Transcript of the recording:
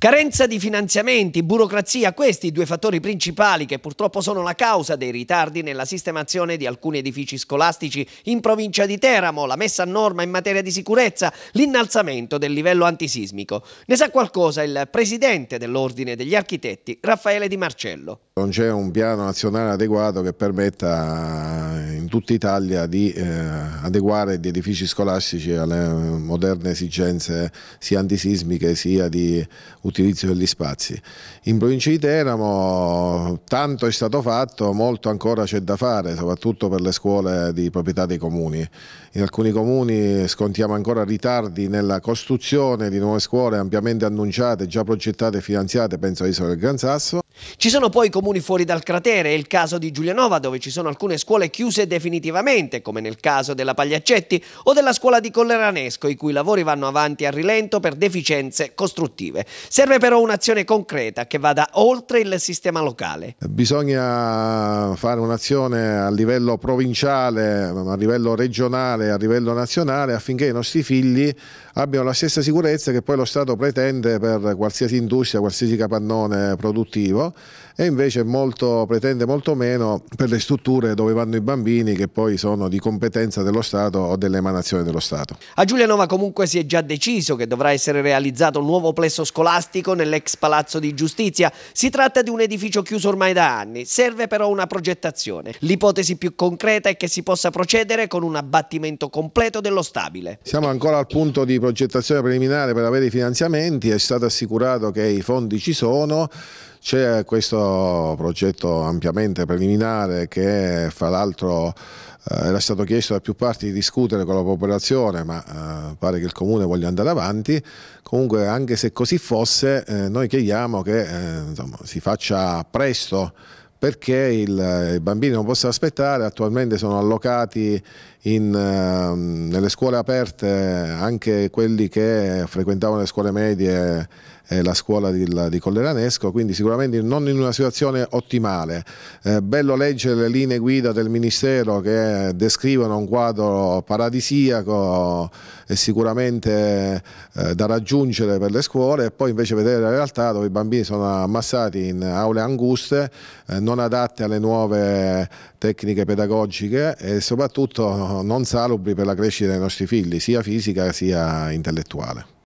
Carenza di finanziamenti, burocrazia, questi due fattori principali che purtroppo sono la causa dei ritardi nella sistemazione di alcuni edifici scolastici in provincia di Teramo, la messa a norma in materia di sicurezza, l'innalzamento del livello antisismico. Ne sa qualcosa il presidente dell'Ordine degli Architetti, Raffaele Di Marcello. Non c'è un piano nazionale adeguato che permetta eh, tutta Italia di eh, adeguare gli edifici scolastici alle moderne esigenze sia antisismiche sia di utilizzo degli spazi. In provincia di Teramo tanto è stato fatto, molto ancora c'è da fare, soprattutto per le scuole di proprietà dei comuni. In alcuni comuni scontiamo ancora ritardi nella costruzione di nuove scuole ampiamente annunciate, già progettate e finanziate, penso a Isola del Gran Sasso. Ci sono poi comuni fuori dal cratere, è il caso di Giulianova dove ci sono alcune scuole chiuse definitivamente definitivamente, come nel caso della Pagliaccetti o della scuola di Colleranesco, i cui lavori vanno avanti a rilento per deficienze costruttive. Serve però un'azione concreta che vada oltre il sistema locale. Bisogna fare un'azione a livello provinciale, a livello regionale, a livello nazionale affinché i nostri figli abbiano la stessa sicurezza che poi lo Stato pretende per qualsiasi industria, qualsiasi capannone produttivo e invece molto, pretende molto meno per le strutture dove vanno i bambini beni che poi sono di competenza dello Stato o dell'emanazione dello Stato. A Giulianova comunque si è già deciso che dovrà essere realizzato un nuovo plesso scolastico nell'ex Palazzo di Giustizia. Si tratta di un edificio chiuso ormai da anni, serve però una progettazione. L'ipotesi più concreta è che si possa procedere con un abbattimento completo dello stabile. Siamo ancora al punto di progettazione preliminare per avere i finanziamenti, è stato assicurato che i fondi ci sono. C'è questo progetto ampiamente preliminare che fra l'altro eh, era stato chiesto da più parti di discutere con la popolazione, ma eh, pare che il comune voglia andare avanti. Comunque, anche se così fosse, eh, noi chiediamo che insomma, si faccia presto perché eh, i bambini non possono aspettare, attualmente sono allocati in, ehm, nelle scuole aperte anche quelli che frequentavano le scuole medie e la scuola di, di Colleranesco, quindi sicuramente non in una situazione ottimale. Eh, bello leggere le linee guida del Ministero che descrivono un quadro paradisiaco e sicuramente eh, da raggiungere per le scuole e poi invece vedere la realtà dove i bambini sono ammassati in aule anguste, eh, non adatte alle nuove tecniche pedagogiche e soprattutto non salubri per la crescita dei nostri figli, sia fisica sia intellettuale.